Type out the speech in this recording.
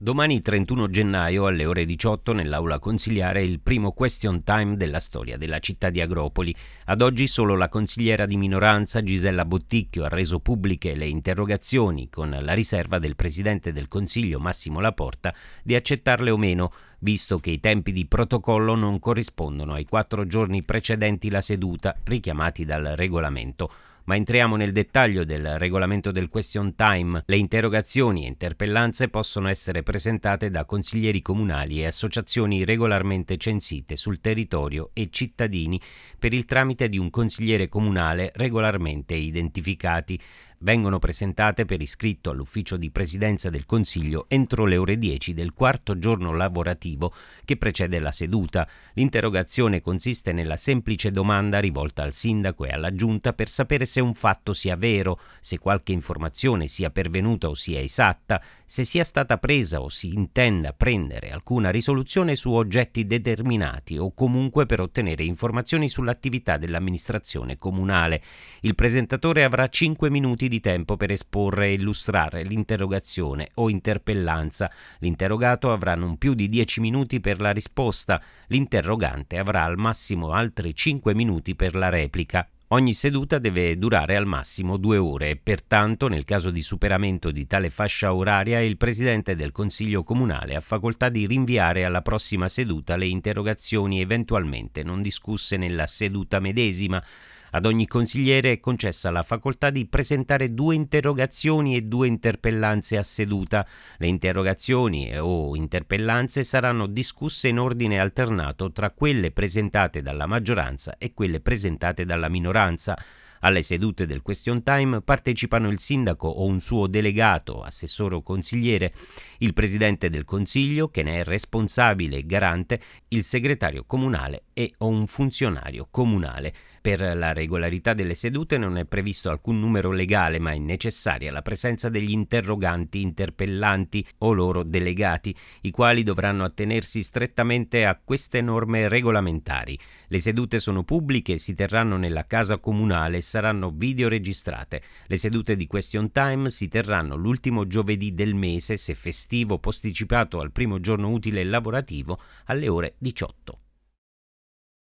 Domani 31 gennaio alle ore 18 nell'aula consigliare il primo question time della storia della città di Agropoli. Ad oggi solo la consigliera di minoranza Gisella Botticchio ha reso pubbliche le interrogazioni con la riserva del presidente del Consiglio Massimo Laporta di accettarle o meno, visto che i tempi di protocollo non corrispondono ai quattro giorni precedenti la seduta richiamati dal regolamento ma entriamo nel dettaglio del regolamento del question time. Le interrogazioni e interpellanze possono essere presentate da consiglieri comunali e associazioni regolarmente censite sul territorio e cittadini per il tramite di un consigliere comunale regolarmente identificati vengono presentate per iscritto all'ufficio di presidenza del Consiglio entro le ore 10 del quarto giorno lavorativo che precede la seduta. L'interrogazione consiste nella semplice domanda rivolta al sindaco e alla giunta per sapere se un fatto sia vero, se qualche informazione sia pervenuta o sia esatta, se sia stata presa o si intenda prendere alcuna risoluzione su oggetti determinati o comunque per ottenere informazioni sull'attività dell'amministrazione comunale. Il presentatore avrà 5 minuti di tempo per esporre e illustrare l'interrogazione o interpellanza. L'interrogato avrà non più di 10 minuti per la risposta. L'interrogante avrà al massimo altri 5 minuti per la replica. Ogni seduta deve durare al massimo due ore e pertanto nel caso di superamento di tale fascia oraria il Presidente del Consiglio Comunale ha facoltà di rinviare alla prossima seduta le interrogazioni eventualmente non discusse nella seduta medesima. Ad ogni consigliere è concessa la facoltà di presentare due interrogazioni e due interpellanze a seduta. Le interrogazioni o interpellanze saranno discusse in ordine alternato tra quelle presentate dalla maggioranza e quelle presentate dalla minoranza. Alle sedute del question time partecipano il sindaco o un suo delegato, assessore o consigliere, il presidente del consiglio che ne è responsabile e garante, il segretario comunale e o un funzionario comunale. Per la regolarità delle sedute non è previsto alcun numero legale, ma è necessaria la presenza degli interroganti, interpellanti o loro delegati, i quali dovranno attenersi strettamente a queste norme regolamentari. Le sedute sono pubbliche e si terranno nella casa comunale saranno videoregistrate. Le sedute di Question Time si terranno l'ultimo giovedì del mese, se festivo posticipato al primo giorno utile lavorativo, alle ore 18.